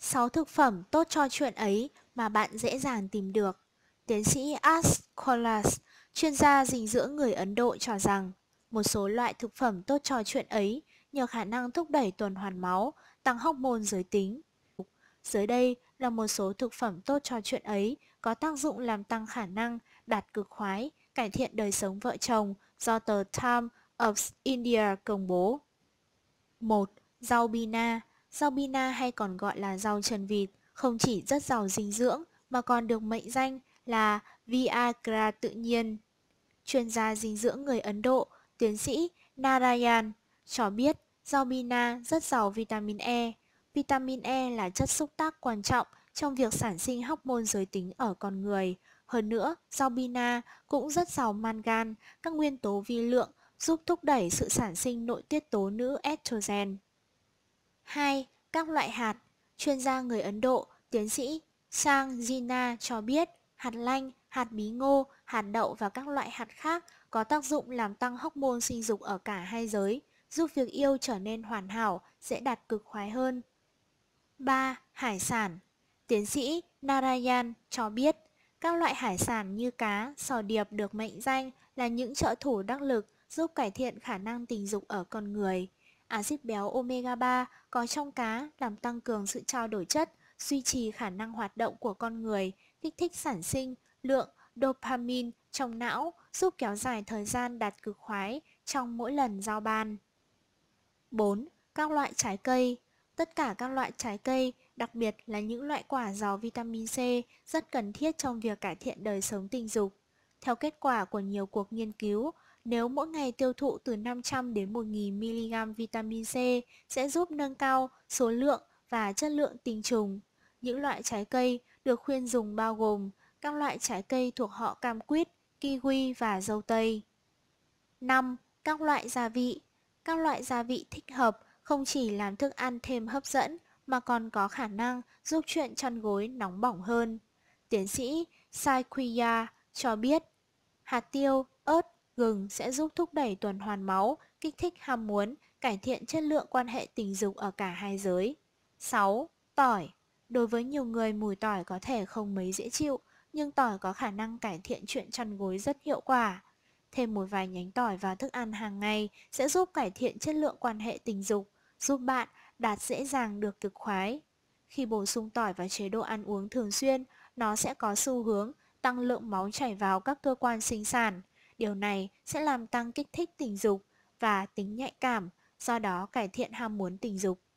6 thực phẩm tốt cho chuyện ấy mà bạn dễ dàng tìm được. Tiến sĩ Ash Kolas, chuyên gia dinh dưỡng người Ấn Độ cho rằng, một số loại thực phẩm tốt cho chuyện ấy nhờ khả năng thúc đẩy tuần hoàn máu, tăng hóc môn giới tính. Dưới đây là một số thực phẩm tốt cho chuyện ấy có tác dụng làm tăng khả năng đạt cực khoái, cải thiện đời sống vợ chồng do tờ Time of India công bố. 1. Rau bina Rau bina hay còn gọi là rau trần vịt không chỉ rất giàu dinh dưỡng mà còn được mệnh danh là Viagra tự nhiên. Chuyên gia dinh dưỡng người Ấn Độ, tiến sĩ Narayan cho biết rau bina rất giàu vitamin E. Vitamin E là chất xúc tác quan trọng trong việc sản sinh hormone giới tính ở con người. Hơn nữa, rau bina cũng rất giàu mangan, các nguyên tố vi lượng giúp thúc đẩy sự sản sinh nội tiết tố nữ estrogen. 2. Các loại hạt Chuyên gia người Ấn Độ, tiến sĩ Sang Jina cho biết hạt lanh, hạt bí ngô, hạt đậu và các loại hạt khác có tác dụng làm tăng hormone sinh dục ở cả hai giới, giúp việc yêu trở nên hoàn hảo, dễ đạt cực khoái hơn. 3. Hải sản Tiến sĩ Narayan cho biết, các loại hải sản như cá, sò điệp được mệnh danh là những trợ thủ đắc lực giúp cải thiện khả năng tình dục ở con người. Axit béo omega 3 có trong cá làm tăng cường sự trao đổi chất, duy trì khả năng hoạt động của con người, kích thích sản sinh lượng dopamine trong não, giúp kéo dài thời gian đạt cực khoái trong mỗi lần giao ban. 4. Các loại trái cây Tất cả các loại trái cây, đặc biệt là những loại quả giàu vitamin C, rất cần thiết trong việc cải thiện đời sống tình dục. Theo kết quả của nhiều cuộc nghiên cứu, nếu mỗi ngày tiêu thụ từ 500 đến 1000mg vitamin C sẽ giúp nâng cao số lượng và chất lượng tinh trùng. Những loại trái cây được khuyên dùng bao gồm các loại trái cây thuộc họ cam quýt, kiwi và dâu tây. 5. Các loại gia vị Các loại gia vị thích hợp không chỉ làm thức ăn thêm hấp dẫn mà còn có khả năng giúp chuyện chăn gối nóng bỏng hơn. Tiến sĩ Saikuya cho biết hạt tiêu, ớt, gừng sẽ giúp thúc đẩy tuần hoàn máu, kích thích ham muốn, cải thiện chất lượng quan hệ tình dục ở cả hai giới. 6. Tỏi Đối với nhiều người mùi tỏi có thể không mấy dễ chịu, nhưng tỏi có khả năng cải thiện chuyện chăn gối rất hiệu quả. Thêm một vài nhánh tỏi vào thức ăn hàng ngày sẽ giúp cải thiện chất lượng quan hệ tình dục, giúp bạn đạt dễ dàng được cực khoái. Khi bổ sung tỏi vào chế độ ăn uống thường xuyên, nó sẽ có xu hướng tăng lượng máu chảy vào các cơ quan sinh sản. Điều này sẽ làm tăng kích thích tình dục và tính nhạy cảm, do đó cải thiện ham muốn tình dục.